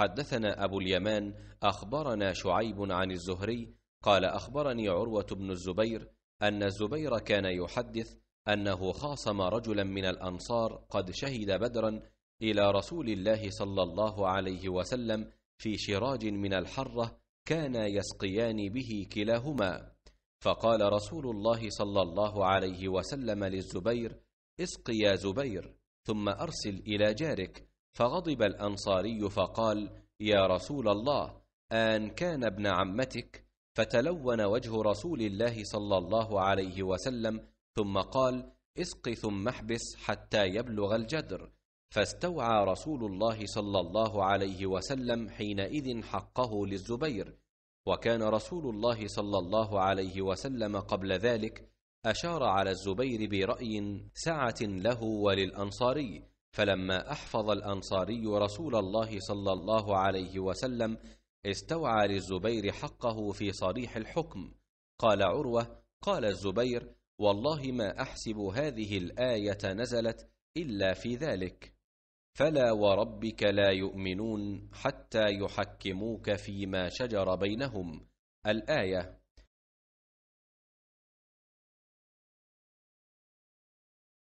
حدثنا أبو اليمان أخبرنا شعيب عن الزهري قال أخبرني عروة بن الزبير أن الزبير كان يحدث أنه خاصم رجلا من الأنصار قد شهد بدرا إلى رسول الله صلى الله عليه وسلم في شراج من الحرة كانا يسقيان به كلاهما فقال رسول الله صلى الله عليه وسلم للزبير اسق يا زبير ثم أرسل إلى جارك فغضب الانصاري فقال يا رسول الله ان كان ابن عمتك فتلون وجه رسول الله صلى الله عليه وسلم ثم قال اسق ثم احبس حتى يبلغ الجدر فاستوعى رسول الله صلى الله عليه وسلم حينئذ حقه للزبير وكان رسول الله صلى الله عليه وسلم قبل ذلك اشار على الزبير براي سعه له وللانصاري فلما أحفظ الأنصاري رسول الله صلى الله عليه وسلم استوعى للزبير حقه في صريح الحكم قال عروة قال الزبير والله ما أحسب هذه الآية نزلت إلا في ذلك فلا وربك لا يؤمنون حتى يحكموك فيما شجر بينهم الآية